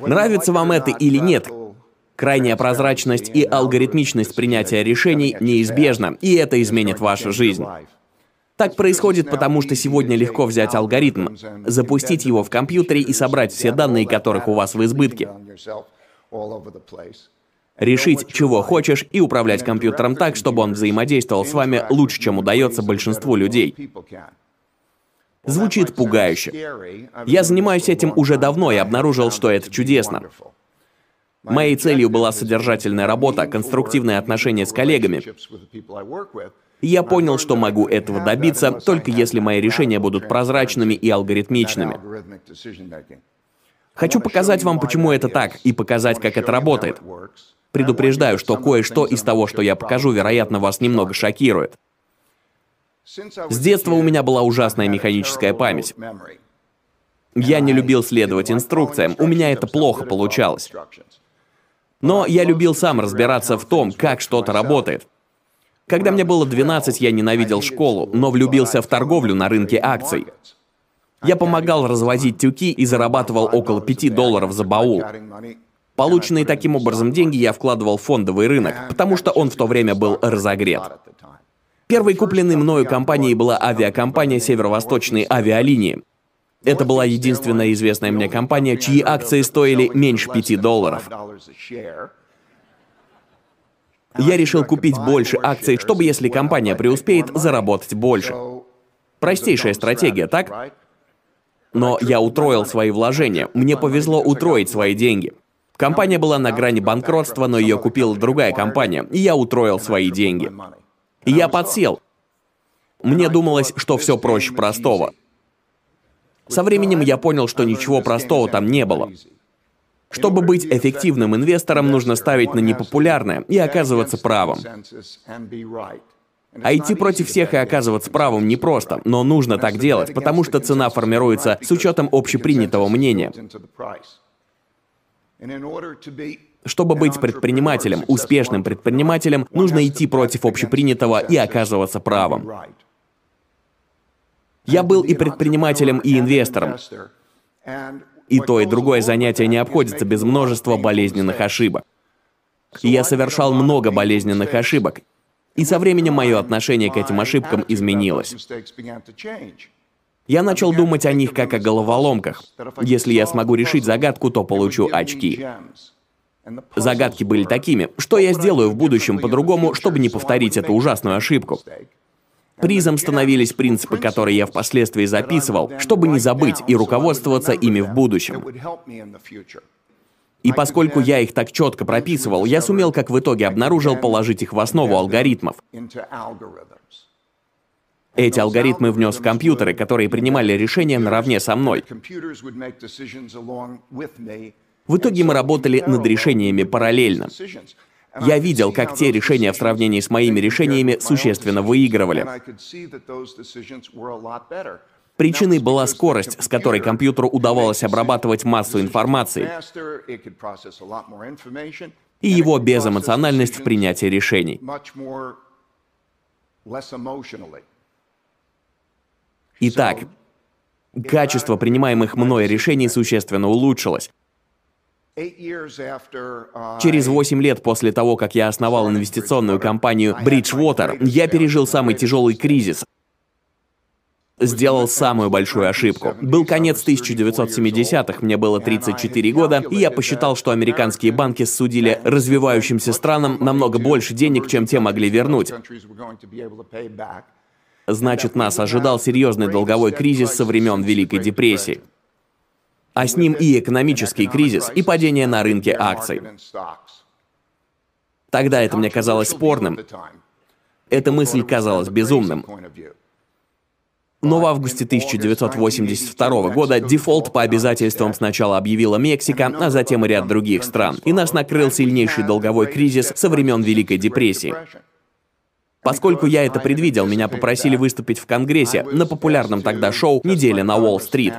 Нравится вам это или нет, Крайняя прозрачность и алгоритмичность принятия решений неизбежна, и это изменит вашу жизнь. Так происходит потому, что сегодня легко взять алгоритм, запустить его в компьютере и собрать все данные, которых у вас в избытке. Решить, чего хочешь, и управлять компьютером так, чтобы он взаимодействовал с вами лучше, чем удается большинству людей. Звучит пугающе. Я занимаюсь этим уже давно и обнаружил, что это чудесно. Моей целью была содержательная работа, конструктивное отношение с коллегами. я понял, что могу этого добиться, только если мои решения будут прозрачными и алгоритмичными. Хочу показать вам, почему это так, и показать, как это работает. Предупреждаю, что кое-что из того, что я покажу, вероятно, вас немного шокирует. С детства у меня была ужасная механическая память. Я не любил следовать инструкциям, у меня это плохо получалось. Но я любил сам разбираться в том, как что-то работает. Когда мне было 12, я ненавидел школу, но влюбился в торговлю на рынке акций. Я помогал развозить тюки и зарабатывал около 5 долларов за баул. Полученные таким образом деньги я вкладывал в фондовый рынок, потому что он в то время был разогрет. Первой купленной мною компанией была авиакомпания Северо-Восточной авиалинии. Это была единственная известная мне компания, чьи акции стоили меньше 5 долларов. Я решил купить больше акций, чтобы, если компания преуспеет, заработать больше. Простейшая стратегия, так? Но я утроил свои вложения. Мне повезло утроить свои деньги. Компания была на грани банкротства, но ее купила другая компания, и я утроил свои деньги. И я подсел. Мне думалось, что все проще простого. Со временем я понял, что ничего простого там не было. Чтобы быть эффективным инвестором, нужно ставить на непопулярное и оказываться правым. А идти против всех и оказываться правым непросто, но нужно так делать, потому что цена формируется с учетом общепринятого мнения. Чтобы быть предпринимателем, успешным предпринимателем, нужно идти против общепринятого и оказываться правым. Я был и предпринимателем, и инвестором. И то, и другое занятие не обходится без множества болезненных ошибок. И я совершал много болезненных ошибок. И со временем мое отношение к этим ошибкам изменилось. Я начал думать о них как о головоломках. Если я смогу решить загадку, то получу очки. Загадки были такими, что я сделаю в будущем по-другому, чтобы не повторить эту ужасную ошибку. Призом становились принципы, которые я впоследствии записывал, чтобы не забыть и руководствоваться ими в будущем. И поскольку я их так четко прописывал, я сумел, как в итоге обнаружил, положить их в основу алгоритмов. Эти алгоритмы внес в компьютеры, которые принимали решения наравне со мной. В итоге мы работали над решениями параллельно. Я видел, как те решения в сравнении с моими решениями существенно выигрывали. Причиной была скорость, с которой компьютеру удавалось обрабатывать массу информации и его безэмоциональность в принятии решений. Итак, качество принимаемых мной решений существенно улучшилось. Uh, Через 8 лет после того, как я основал инвестиционную компанию Bridgewater, я пережил самый тяжелый кризис, сделал самую большую ошибку. Был конец 1970-х, мне было 34 года, и я посчитал, что американские банки судили развивающимся странам намного больше денег, чем те могли вернуть. Значит, нас ожидал серьезный долговой кризис со времен Великой депрессии а с ним и экономический кризис, и падение на рынке акций. Тогда это мне казалось спорным. Эта мысль казалась безумным. Но в августе 1982 года дефолт по обязательствам сначала объявила Мексика, а затем и ряд других стран, и нас накрыл сильнейший долговой кризис со времен Великой депрессии. Поскольку я это предвидел, меня попросили выступить в Конгрессе на популярном тогда шоу «Неделя на Уолл-стрит».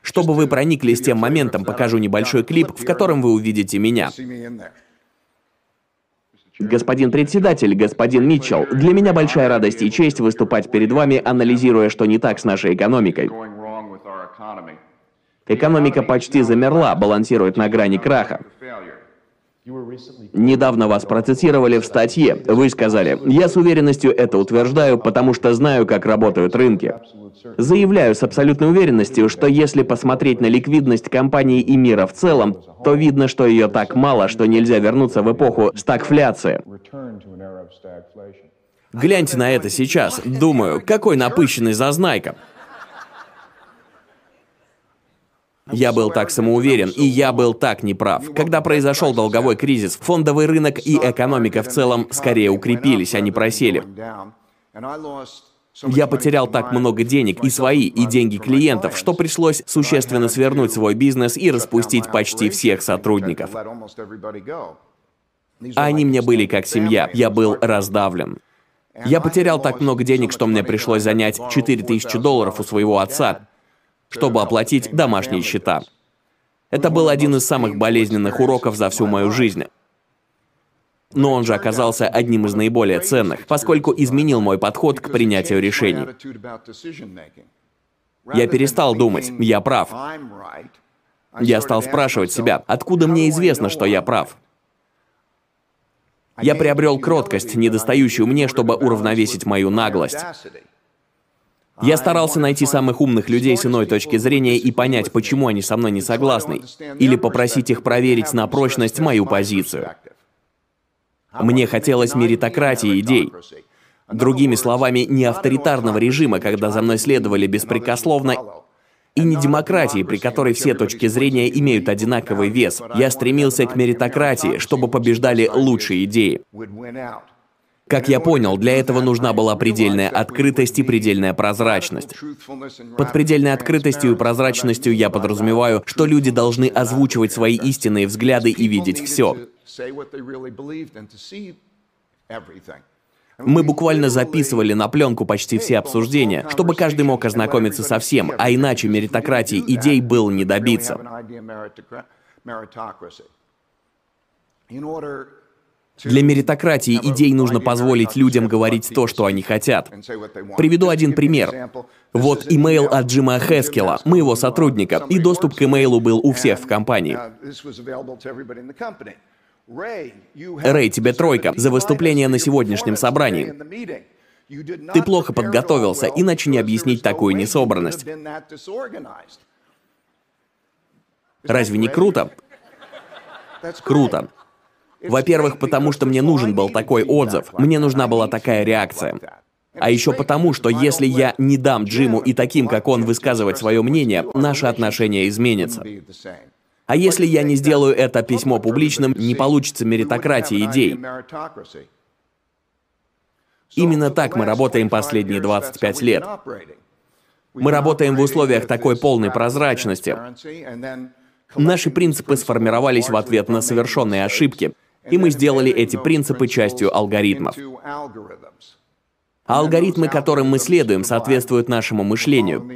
Чтобы вы прониклись тем моментом, покажу небольшой клип, в котором вы увидите меня. Господин председатель, господин Митчелл, для меня большая радость и честь выступать перед вами, анализируя, что не так с нашей экономикой. Экономика почти замерла, балансирует на грани краха. Недавно вас процитировали в статье. Вы сказали, я с уверенностью это утверждаю, потому что знаю, как работают рынки. Заявляю с абсолютной уверенностью, что если посмотреть на ликвидность компании и мира в целом, то видно, что ее так мало, что нельзя вернуться в эпоху стагфляции. Гляньте на это сейчас. Думаю, какой напыщенный зазнайка. Я был так самоуверен, и я был так неправ. Когда произошел долговой кризис, фондовый рынок и экономика в целом скорее укрепились, а не просели. Я потерял так много денег, и свои, и деньги клиентов, что пришлось существенно свернуть свой бизнес и распустить почти всех сотрудников. Они мне были как семья, я был раздавлен. Я потерял так много денег, что мне пришлось занять 4000 долларов у своего отца, чтобы оплатить домашние счета. Это был один из самых болезненных уроков за всю мою жизнь. Но он же оказался одним из наиболее ценных, поскольку изменил мой подход к принятию решений. Я перестал думать, я прав. Я стал спрашивать себя, откуда мне известно, что я прав. Я приобрел кроткость, недостающую мне, чтобы уравновесить мою наглость. Я старался найти самых умных людей с иной точки зрения и понять, почему они со мной не согласны, или попросить их проверить на прочность мою позицию. Мне хотелось меритократии идей. Другими словами, не авторитарного режима, когда за мной следовали беспрекословно, и не демократии, при которой все точки зрения имеют одинаковый вес. Я стремился к меритократии, чтобы побеждали лучшие идеи. Как я понял, для этого нужна была предельная открытость и предельная прозрачность. Под предельной открытостью и прозрачностью я подразумеваю, что люди должны озвучивать свои истинные взгляды и видеть все. Мы буквально записывали на пленку почти все обсуждения, чтобы каждый мог ознакомиться со всем, а иначе меритократии идей было не добиться. Для меритократии идей нужно позволить людям говорить то, что они хотят. Приведу один пример. Вот имейл от Джима Хескела, моего сотрудника, и доступ к имейлу был у всех в компании. Uh, Рэй, тебе тройка за выступление на сегодняшнем собрании. Ты плохо подготовился, иначе не объяснить такую несобранность. Разве не круто? Круто. Во-первых, потому что мне нужен был такой отзыв, мне нужна была такая реакция. А еще потому, что если я не дам Джиму и таким, как он, высказывать свое мнение, наши отношения изменятся. А если я не сделаю это письмо публичным, не получится меритократии идей. Именно так мы работаем последние 25 лет. Мы работаем в условиях такой полной прозрачности. Наши принципы сформировались в ответ на совершенные ошибки – и мы сделали эти принципы частью алгоритмов. А алгоритмы, которым мы следуем, соответствуют нашему мышлению.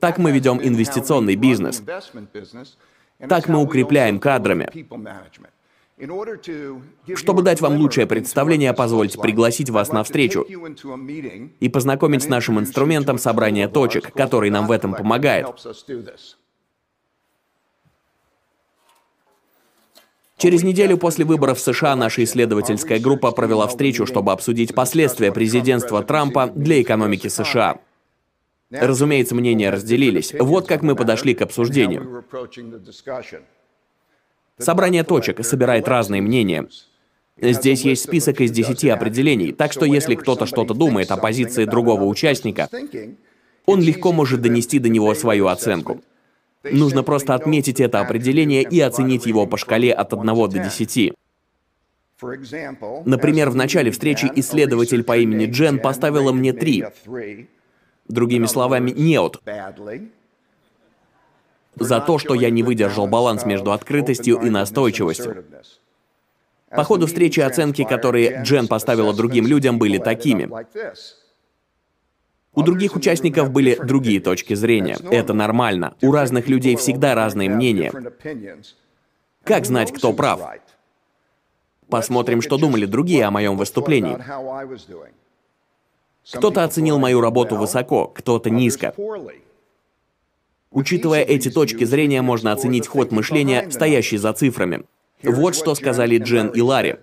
Так мы ведем инвестиционный бизнес. Так мы укрепляем кадрами. Чтобы дать вам лучшее представление, позвольте пригласить вас на встречу и познакомить с нашим инструментом собрания точек, который нам в этом помогает. Через неделю после выборов в США наша исследовательская группа провела встречу, чтобы обсудить последствия президентства Трампа для экономики США. Разумеется, мнения разделились. Вот как мы подошли к обсуждению. Собрание точек собирает разные мнения. Здесь есть список из 10 определений, так что если кто-то что-то думает о позиции другого участника, он легко может донести до него свою оценку. Нужно просто отметить это определение и оценить его по шкале от 1 до 10. Например, в начале встречи исследователь по имени Джен поставила мне три. Другими словами, неот. За то, что я не выдержал баланс между открытостью и настойчивостью. По ходу встречи оценки, которые Джен поставила другим людям, были такими. У других участников были другие точки зрения. Это нормально. У разных людей всегда разные мнения. Как знать, кто прав? Посмотрим, что думали другие о моем выступлении. Кто-то оценил мою работу высоко, кто-то низко. Учитывая эти точки зрения, можно оценить ход мышления, стоящий за цифрами. Вот что сказали Джен и Ларри.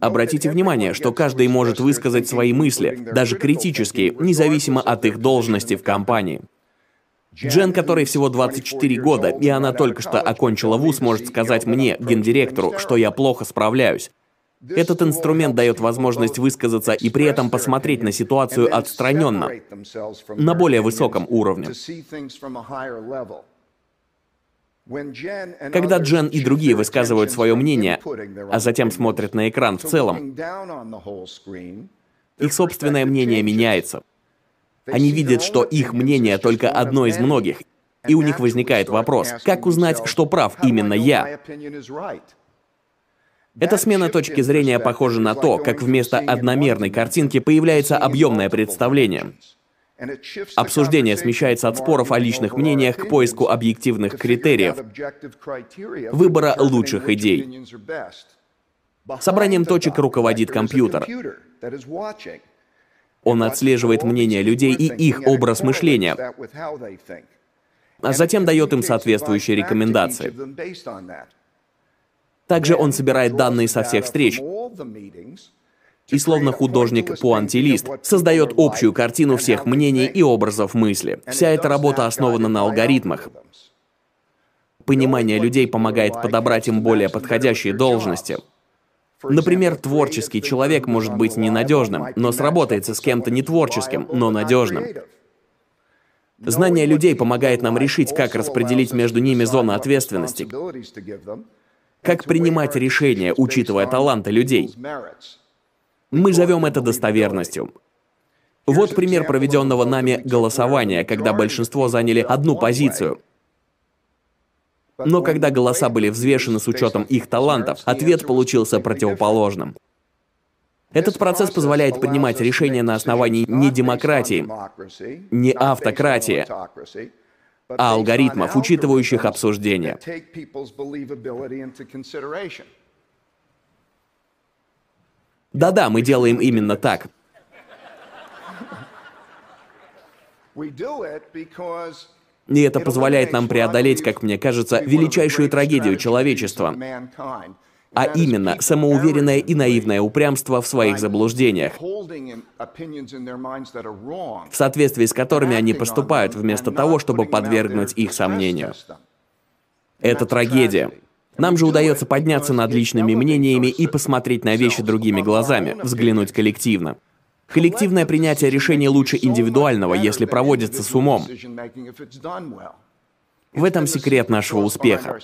Обратите внимание, что каждый может высказать свои мысли, даже критические, независимо от их должности в компании. Джен, которой всего 24 года, и она только что окончила вуз, может сказать мне, гендиректору, что я плохо справляюсь. Этот инструмент дает возможность высказаться и при этом посмотреть на ситуацию отстраненно, на более высоком уровне. Когда Джен и другие высказывают свое мнение, а затем смотрят на экран в целом, их собственное мнение меняется. Они видят, что их мнение только одно из многих, и у них возникает вопрос, как узнать, что прав именно я? Эта смена точки зрения похожа на то, как вместо одномерной картинки появляется объемное представление. Обсуждение смещается от споров о личных мнениях к поиску объективных критериев, выбора лучших идей. Собранием точек руководит компьютер. Он отслеживает мнение людей и их образ мышления, а затем дает им соответствующие рекомендации. Также он собирает данные со всех встреч, и словно художник-пуантилист по создает общую картину всех мнений и образов мысли. Вся эта работа основана на алгоритмах. Понимание людей помогает подобрать им более подходящие должности. Например, творческий человек может быть ненадежным, но сработается с кем-то нетворческим, но надежным. Знание людей помогает нам решить, как распределить между ними зоны ответственности, как принимать решения, учитывая таланты людей. Мы зовем это достоверностью. Вот пример проведенного нами голосования, когда большинство заняли одну позицию. Но когда голоса были взвешены с учетом их талантов, ответ получился противоположным. Этот процесс позволяет принимать решения на основании не демократии, не автократии, а алгоритмов, учитывающих обсуждение. Да-да, мы делаем именно так. И это позволяет нам преодолеть, как мне кажется, величайшую трагедию человечества, а именно самоуверенное и наивное упрямство в своих заблуждениях, в соответствии с которыми они поступают, вместо того, чтобы подвергнуть их сомнению. Это трагедия. Нам же удается подняться над личными мнениями и посмотреть на вещи другими глазами, взглянуть коллективно. Коллективное принятие решения лучше индивидуального, если проводится с умом. В этом секрет нашего успеха.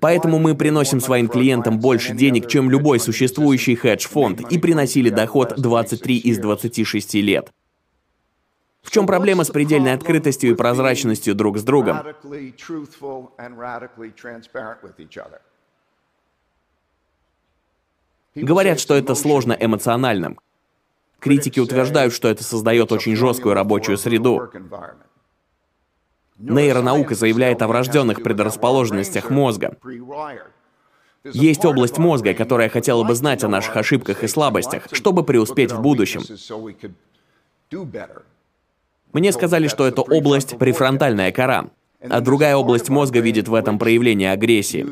Поэтому мы приносим своим клиентам больше денег, чем любой существующий хедж-фонд, и приносили доход 23 из 26 лет. В чем проблема с предельной открытостью и прозрачностью друг с другом? Говорят, что это сложно эмоциональным. Критики утверждают, что это создает очень жесткую рабочую среду. Нейронаука заявляет о врожденных предрасположенностях мозга. Есть область мозга, которая хотела бы знать о наших ошибках и слабостях, чтобы преуспеть в будущем. Мне сказали, что это область префронтальная кора, а другая область мозга видит в этом проявление агрессии.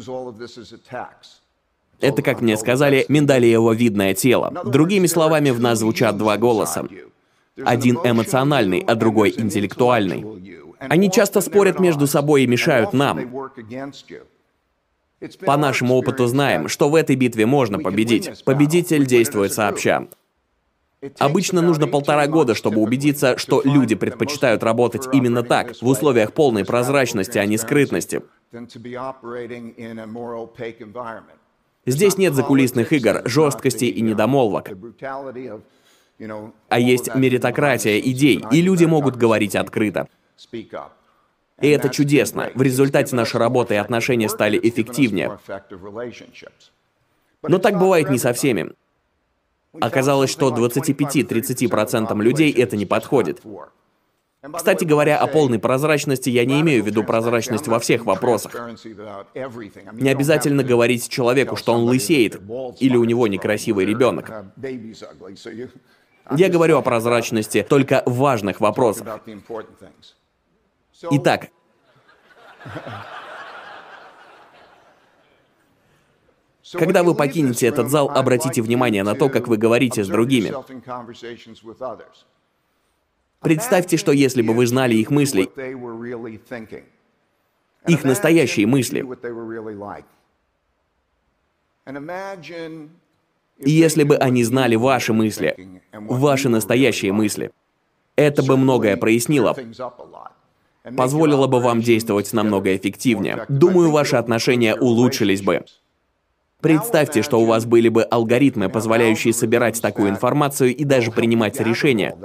Это, как мне сказали, миндалеево-видное тело. Другими словами, в нас звучат два голоса. Один эмоциональный, а другой интеллектуальный. Они часто спорят между собой и мешают нам. По нашему опыту знаем, что в этой битве можно победить. Победитель действует сообща. Обычно нужно полтора года, чтобы убедиться, что люди предпочитают работать именно так, в условиях полной прозрачности, а не скрытности. Здесь нет закулисных игр, жесткости и недомолвок. А есть меритократия идей, и люди могут говорить открыто. И это чудесно. В результате наша работы и отношения стали эффективнее. Но так бывает не со всеми. Оказалось, что 25-30% людей это не подходит. Кстати говоря, о полной прозрачности я не имею в виду прозрачность во всех вопросах. Не обязательно говорить человеку, что он лысеет или у него некрасивый ребенок. Я говорю о прозрачности только в важных вопросах. Итак, Когда вы покинете этот зал, обратите внимание на то, как вы говорите с другими. Представьте, что если бы вы знали их мысли, их настоящие мысли. И если бы они знали ваши мысли, ваши настоящие мысли, это бы многое прояснило, позволило бы вам действовать намного эффективнее. Думаю, ваши отношения улучшились бы. Представьте, что у вас были бы алгоритмы, позволяющие собирать такую информацию и даже принимать решения.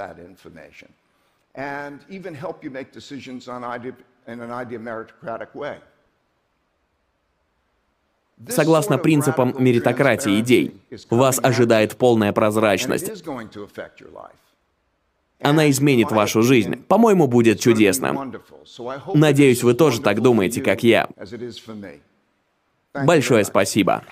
Согласно принципам меритократии идей, вас ожидает полная прозрачность. Она изменит вашу жизнь. По-моему, будет чудесно. Надеюсь, вы тоже так думаете, как я. Большое спасибо.